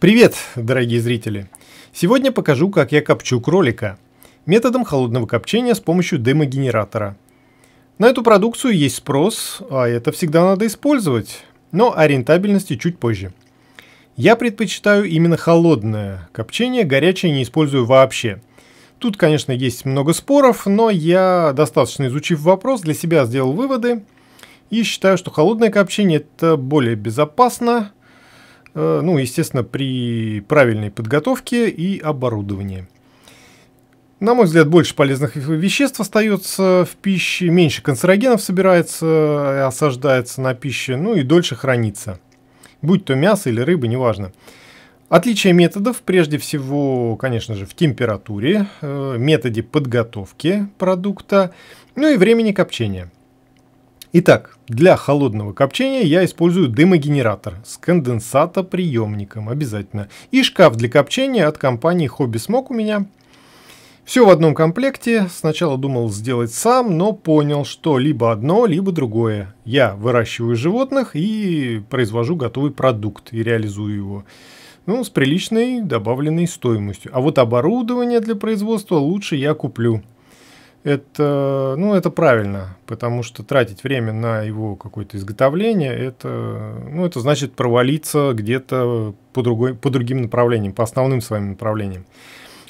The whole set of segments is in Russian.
Привет, дорогие зрители! Сегодня покажу, как я копчу кролика методом холодного копчения с помощью дымогенератора. На эту продукцию есть спрос, а это всегда надо использовать, но о рентабельности чуть позже. Я предпочитаю именно холодное копчение, горячее не использую вообще – Тут, конечно, есть много споров, но я, достаточно изучив вопрос, для себя сделал выводы и считаю, что холодное копчение это более безопасно, Э, ну, естественно, при правильной подготовке и оборудовании. На мой взгляд, больше полезных веществ остается в пище, меньше канцерогенов собирается, э, осаждается на пище, ну и дольше хранится. Будь то мясо или рыба, неважно. Отличие методов прежде всего, конечно же, в температуре, э, методе подготовки продукта, ну и времени копчения – Итак, для холодного копчения я использую дымогенератор с конденсатоприемником обязательно. И шкаф для копчения от компании Hobby Smoke у меня. Все в одном комплекте. Сначала думал сделать сам, но понял, что либо одно, либо другое. Я выращиваю животных и произвожу готовый продукт и реализую его. Ну, с приличной добавленной стоимостью. А вот оборудование для производства лучше я куплю это, ну, это правильно, потому что тратить время на его какое-то изготовление, это, ну, это значит провалиться где-то по, другой, по другим направлениям, по основным своим направлениям.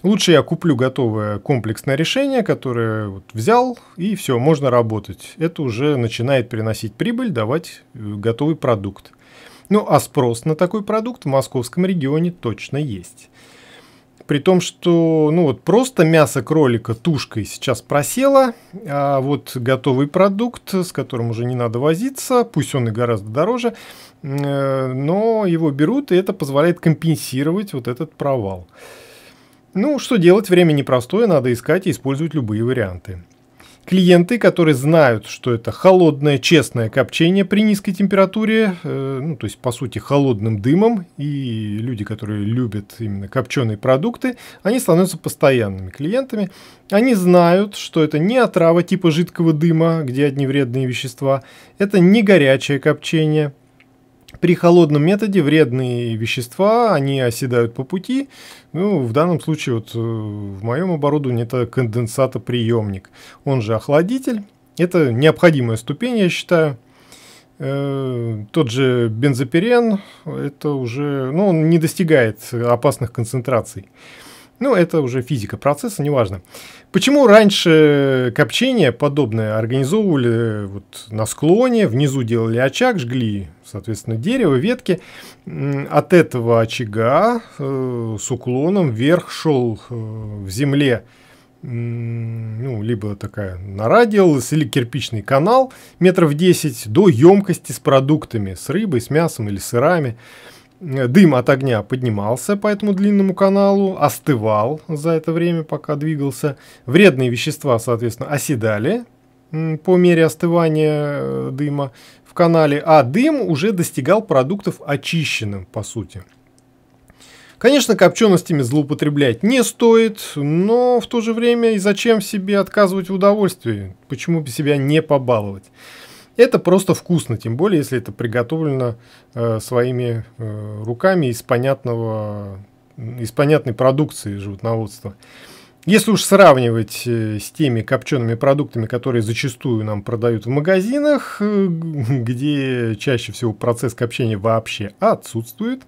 Лучше я куплю готовое комплексное решение, которое вот взял, и все, можно работать. Это уже начинает приносить прибыль, давать э, готовый продукт. Ну, а спрос на такой продукт в московском регионе точно есть. При том, что ну вот просто мясо кролика тушкой сейчас просело, а вот готовый продукт, с которым уже не надо возиться, пусть он и гораздо дороже, э, но его берут, и это позволяет компенсировать вот этот провал. Ну, что делать, время непростое, надо искать и использовать любые варианты. Клиенты, которые знают, что это холодное, честное копчение при низкой температуре, э, ну, то есть, по сути, холодным дымом, и люди, которые любят именно копченые продукты, они становятся постоянными клиентами. Они знают, что это не отрава типа жидкого дыма, где одни вредные вещества, это не горячее копчение – при холодном методе вредные вещества, они оседают по пути. Ну, в данном случае вот э, в моем оборудовании это конденсатоприемник. Он же охладитель. Это необходимая ступень, я считаю. Э, тот же бензопирен, это уже, ну, он не достигает опасных концентраций. Ну, это уже физика процесса, неважно. Почему раньше копчение подобное организовывали вот на склоне, внизу делали очаг, жгли соответственно, дерево, ветки. От этого очага э, с уклоном вверх шел э, в земле ну, либо такая нора делалась, или кирпичный канал метров 10 до емкости с продуктами, с рыбой, с мясом или сырами. Э, дым от огня поднимался по этому длинному каналу, остывал за это время, пока двигался. Вредные вещества, соответственно, оседали по мере остывания дыма в канале, а дым уже достигал продуктов очищенным, по сути. Конечно, копченостями злоупотреблять не стоит, но в то же время и зачем себе отказывать в удовольствии? Почему бы себя не побаловать? Это просто вкусно, тем более, если это приготовлено э, своими э, руками из понятного, из понятной продукции животноводства. Если уж сравнивать э, с теми копчеными продуктами, которые зачастую нам продают в магазинах, э, где чаще всего процесс копчения вообще отсутствует,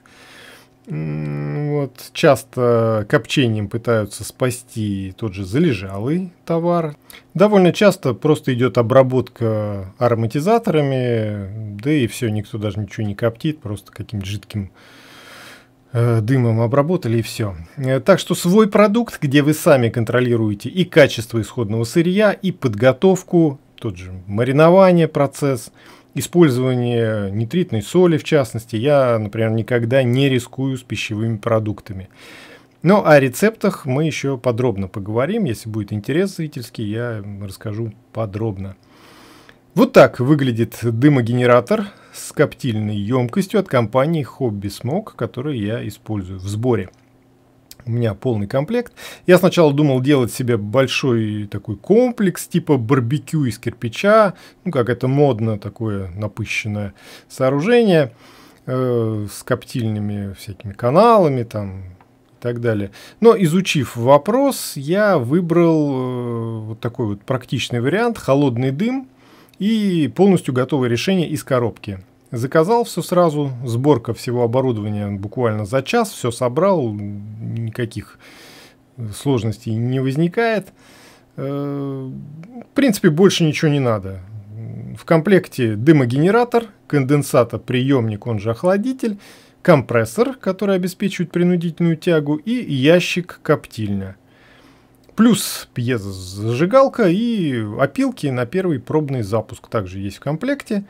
вот, часто копчением пытаются спасти тот же залежалый товар. Довольно часто просто идет обработка ароматизаторами, да и все, никто даже ничего не коптит, просто каким-то жидким Э, дымом обработали и все. Э, так что свой продукт, где вы сами контролируете и качество исходного сырья, и подготовку, тот же маринование, процесс, использование нитритной соли в частности, я, например, никогда не рискую с пищевыми продуктами. Но о рецептах мы еще подробно поговорим. Если будет интерес зрительский, я расскажу подробно. Вот так выглядит дымогенератор с коптильной емкостью от компании Hobby Smoke, который я использую в сборе. У меня полный комплект. Я сначала думал делать себе большой такой комплекс, типа барбекю из кирпича. Ну, как это модно, такое напыщенное сооружение э, с коптильными всякими каналами там и так далее. Но изучив вопрос, я выбрал э, вот такой вот практичный вариант, холодный дым – и полностью готовое решение из коробки. Заказал все сразу, сборка всего оборудования буквально за час, все собрал, никаких сложностей не возникает. Э, в принципе, больше ничего не надо. В комплекте дымогенератор, конденсата-приемник, он же охладитель, компрессор, который обеспечивает принудительную тягу, и ящик коптильня – Плюс пьезозажигалка и опилки на первый пробный запуск также есть в комплекте.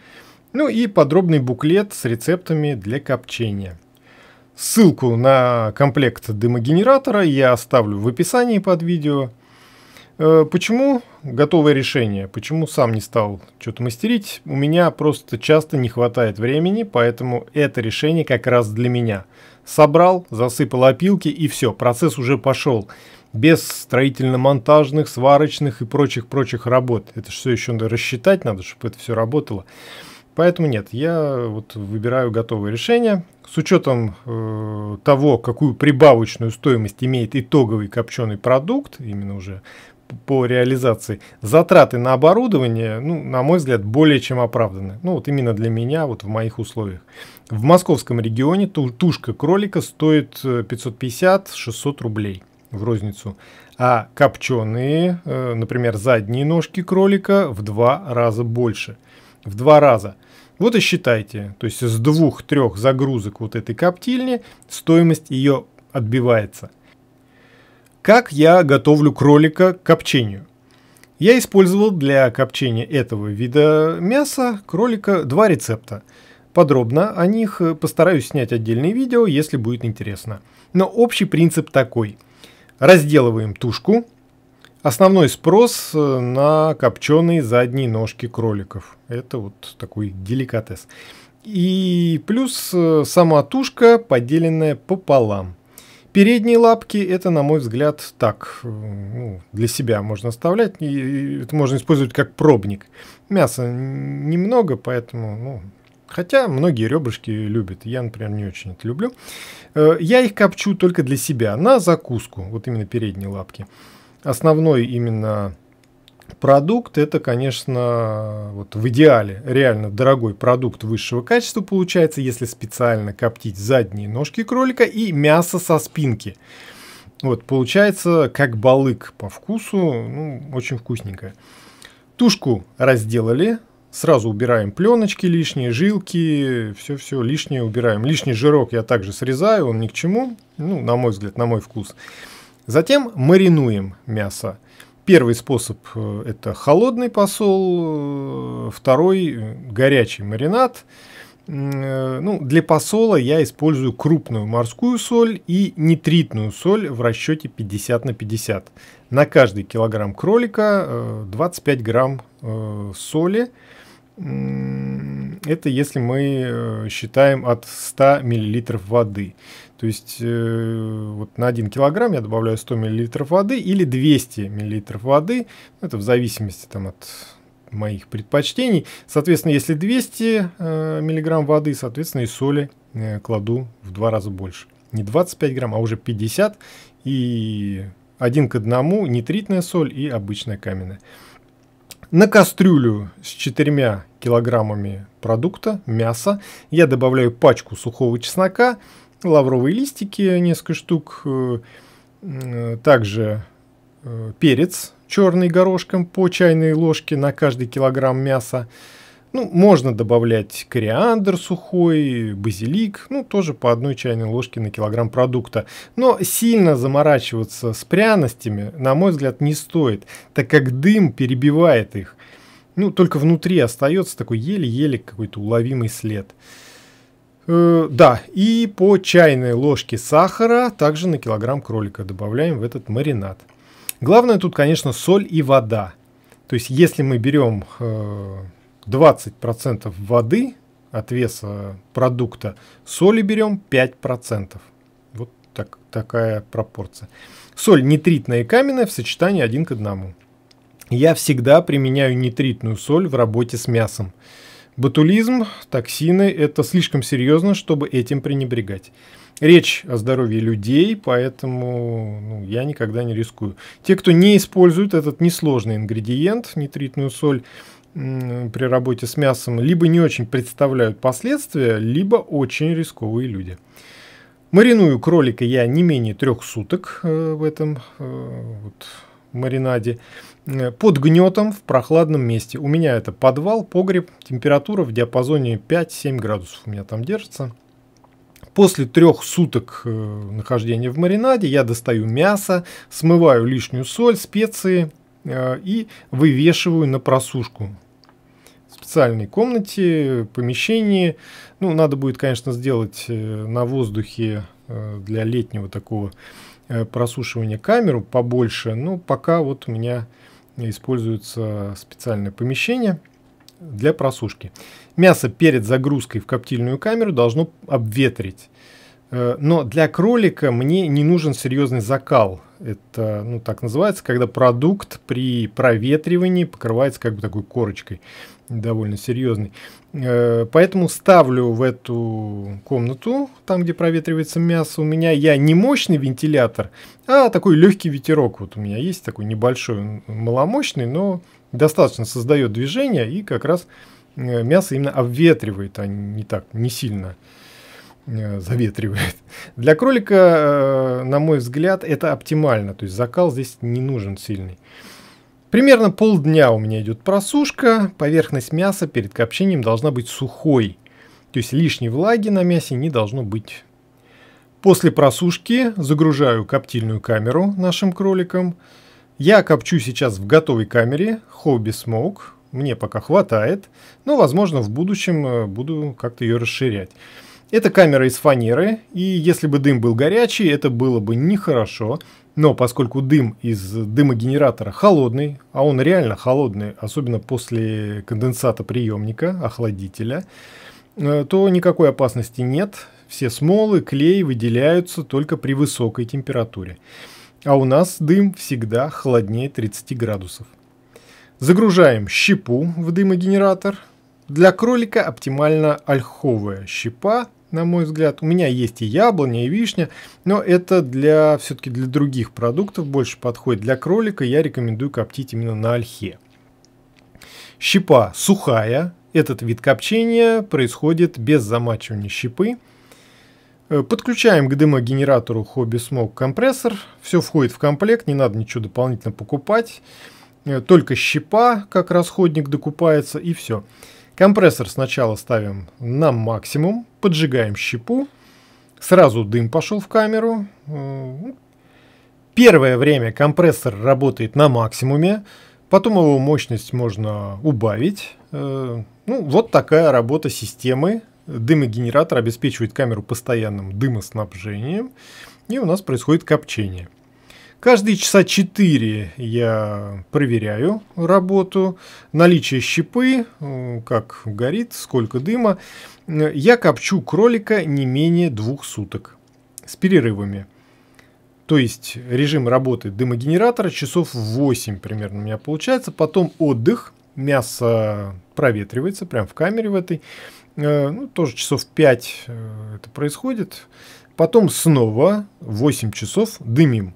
Ну и подробный буклет с рецептами для копчения. Ссылку на комплект дымогенератора я оставлю в описании под видео. Э, почему готовое решение? Почему сам не стал что-то мастерить? У меня просто часто не хватает времени, поэтому это решение как раз для меня. Собрал, засыпал опилки и все, процесс уже пошел без строительно-монтажных, сварочных и прочих-прочих работ. Это все еще надо рассчитать надо, чтобы это все работало. Поэтому нет, я вот выбираю готовое решение. С учетом э, того, какую прибавочную стоимость имеет итоговый копченый продукт, именно уже по реализации, затраты на оборудование, ну, на мой взгляд, более чем оправданы. Ну, вот именно для меня, вот в моих условиях. В московском регионе тушка кролика стоит 550-600 э, рублей в розницу, а копченые, э, например, задние ножки кролика в два раза больше. В два раза. Вот и считайте, то есть с двух-трех загрузок вот этой коптильни стоимость ее отбивается. Как я готовлю кролика к копчению? Я использовал для копчения этого вида мяса кролика два рецепта. Подробно о них э, постараюсь снять отдельное видео, если будет интересно. Но общий принцип такой – Разделываем тушку. Основной спрос э, на копченые задние ножки кроликов. Это вот такой деликатес. И плюс э, сама тушка, поделенная пополам. Передние лапки это, на мой взгляд, так э, ну, для себя можно оставлять. И это можно использовать как пробник. Мяса немного, поэтому ну, Хотя многие ребрышки любят. Я, например, не очень это люблю. Э, я их копчу только для себя, на закуску. Вот именно передние лапки. Основной именно продукт это, конечно, вот в идеале реально дорогой продукт высшего качества получается, если специально коптить задние ножки кролика и мясо со спинки. Вот, получается как балык по вкусу, ну, очень вкусненько. Тушку разделали, Сразу убираем пленочки лишние, жилки, все-все лишнее убираем. Лишний жирок я также срезаю, он ни к чему, ну, на мой взгляд, на мой вкус. Затем маринуем мясо. Первый способ э, – это холодный посол, э, второй э, – горячий маринад. Ну, для посола я использую крупную морскую соль и нитритную соль в расчете 50 на 50. На каждый килограмм кролика 25 грамм соли – это если мы э, считаем от 100 мл воды. То есть э, вот на 1 килограмм я добавляю 100 мл воды или 200 мл воды. Ну, это в зависимости там, от моих предпочтений. Соответственно, если 200 э, миллиграмм воды, соответственно, и соли э, кладу в два раза больше. Не 25 грамм, а уже 50. И один к одному нитритная соль и обычная каменная. На кастрюлю с четырьмя килограммами продукта, мяса, я добавляю пачку сухого чеснока, лавровые листики, несколько штук, э, также э, перец черный горошком по чайной ложке на каждый килограмм мяса, ну, можно добавлять кориандр сухой, базилик, ну, тоже по одной чайной ложке на килограмм продукта. Но сильно заморачиваться с пряностями, на мой взгляд, не стоит, так как дым перебивает их. Ну, только внутри остается такой еле-еле какой-то уловимый след. Э, да, и по чайной ложке сахара также на килограмм кролика добавляем в этот маринад. Главное тут, конечно, соль и вода. То есть, если мы берем э, 20% воды от веса продукта, соли берем 5%. Вот так, такая пропорция. Соль нитритная и каменная в сочетании один к одному. Я всегда применяю нитритную соль в работе с мясом. Ботулизм, токсины – это слишком серьезно, чтобы этим пренебрегать. Речь о здоровье людей, поэтому ну, я никогда не рискую. Те, кто не использует этот несложный ингредиент, нитритную соль, при работе с мясом либо не очень представляют последствия, либо очень рисковые люди. Мариную кролика я не менее трех суток э, в этом э, вот, маринаде. Э, под гнетом в прохладном месте. У меня это подвал, погреб, температура в диапазоне 5-7 градусов у меня там держится. После трех суток э, нахождения в маринаде я достаю мясо, смываю лишнюю соль, специи, Э, и вывешиваю на просушку. В специальной комнате, помещении. Ну, надо будет, конечно, сделать э, на воздухе э, для летнего такого просушивания камеру побольше. Но пока вот у меня используется специальное помещение для просушки. Мясо перед загрузкой в коптильную камеру должно обветрить. Э, но для кролика мне не нужен серьезный закал. Это, ну, так называется, когда продукт при проветривании покрывается как бы такой корочкой довольно серьезной. Э, поэтому ставлю в эту комнату, там, где проветривается мясо, у меня я не мощный вентилятор, а такой легкий ветерок. Вот у меня есть такой небольшой, маломощный, но достаточно создает движение и как раз э, мясо именно обветривает, а не так, не сильно. Э, заветривает. Для кролика, э, на мой взгляд, это оптимально. То есть закал здесь не нужен сильный. Примерно полдня у меня идет просушка. Поверхность мяса перед копчением должна быть сухой. То есть лишней влаги на мясе не должно быть. После просушки загружаю коптильную камеру нашим кроликам. Я копчу сейчас в готовой камере Hobby Smoke. Мне пока хватает, но, возможно, в будущем э, буду как-то ее расширять. Это камера из фанеры, и если бы дым был горячий, это было бы нехорошо. Но поскольку дым из дымогенератора холодный, а он реально холодный, особенно после конденсата приемника, охладителя, э, то никакой опасности нет. Все смолы, клей выделяются только при высокой температуре. А у нас дым всегда холоднее 30 градусов. Загружаем щепу в дымогенератор. Для кролика оптимально ольховая щепа на мой взгляд. У меня есть и яблоня, и вишня, но это для все-таки для других продуктов больше подходит. Для кролика я рекомендую коптить именно на ольхе. Щепа сухая. Этот вид копчения происходит без замачивания щепы. Э, подключаем к дымогенератору Hobby Smoke компрессор. Все входит в комплект, не надо ничего дополнительно покупать. Э, только щепа, как расходник, докупается и Все. Компрессор сначала ставим на максимум, поджигаем щепу, сразу дым пошел в камеру. Первое время компрессор работает на максимуме, потом его мощность можно убавить. Э, ну, вот такая работа системы. Дымогенератор обеспечивает камеру постоянным дымоснабжением, и у нас происходит копчение. Каждые часа 4 я проверяю работу, наличие щепы, э, как горит, сколько дыма. Э, я копчу кролика не менее двух суток с перерывами. То есть режим работы дымогенератора часов 8 примерно у меня получается. Потом отдых, мясо проветривается прямо в камере в этой. Э, ну, тоже часов 5 это происходит. Потом снова 8 часов дымим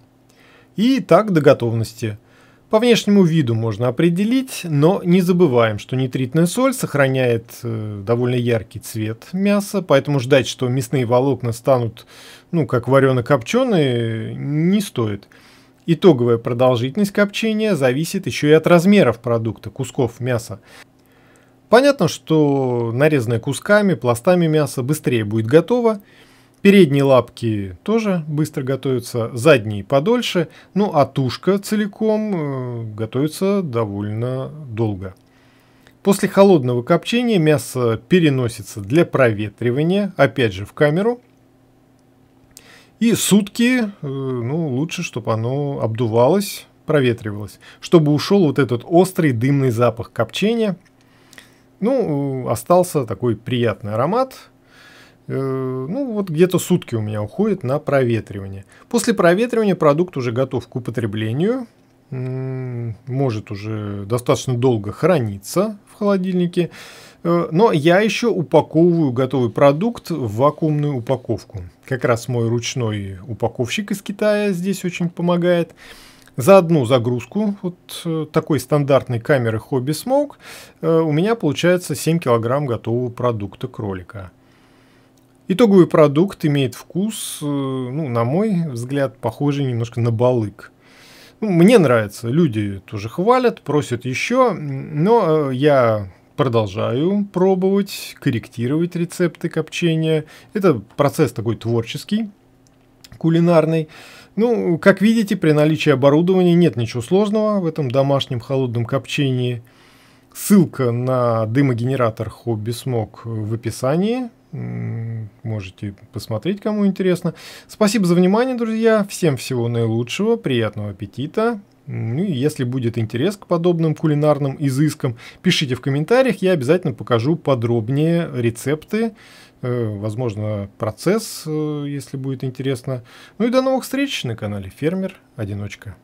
и так до готовности. По внешнему виду можно определить, но не забываем, что нитритная соль сохраняет э, довольно яркий цвет мяса, поэтому ждать, что мясные волокна станут, ну, как варено-копченые, не стоит. Итоговая продолжительность копчения зависит еще и от размеров продукта, кусков мяса. Понятно, что нарезанное кусками, пластами мясо быстрее будет готово, Передние лапки тоже быстро готовятся, задние подольше, ну а тушка целиком э, готовится довольно долго. После холодного копчения мясо переносится для проветривания, опять же в камеру. И сутки, э, ну лучше, чтобы оно обдувалось, проветривалось, чтобы ушел вот этот острый дымный запах копчения. Ну, э, остался такой приятный аромат, Э, ну вот где-то сутки у меня уходит на проветривание. После проветривания продукт уже готов к употреблению, может уже достаточно долго храниться в холодильнике. Э, но я еще упаковываю готовый продукт в вакуумную упаковку. Как раз мой ручной упаковщик из Китая здесь очень помогает. За одну загрузку вот э, такой стандартной камеры Hobby Smoke у меня получается 7 килограмм готового продукта кролика. Итоговый продукт имеет вкус, э, ну, на мой взгляд, похожий немножко на балык. Ну, мне нравится, люди тоже хвалят, просят еще, но э, я продолжаю пробовать, корректировать рецепты копчения. Это процесс такой творческий, кулинарный. Ну, как видите, при наличии оборудования нет ничего сложного в этом домашнем холодном копчении. Ссылка на дымогенератор Hobby Smog в описании. Можете посмотреть, кому интересно. Спасибо за внимание, друзья. Всем всего наилучшего, приятного аппетита. Ну и если будет интерес к подобным кулинарным изыскам, пишите в комментариях, я обязательно покажу подробнее рецепты, э, возможно, процесс, э, если будет интересно. Ну и до новых встреч на канале Фермер Одиночка.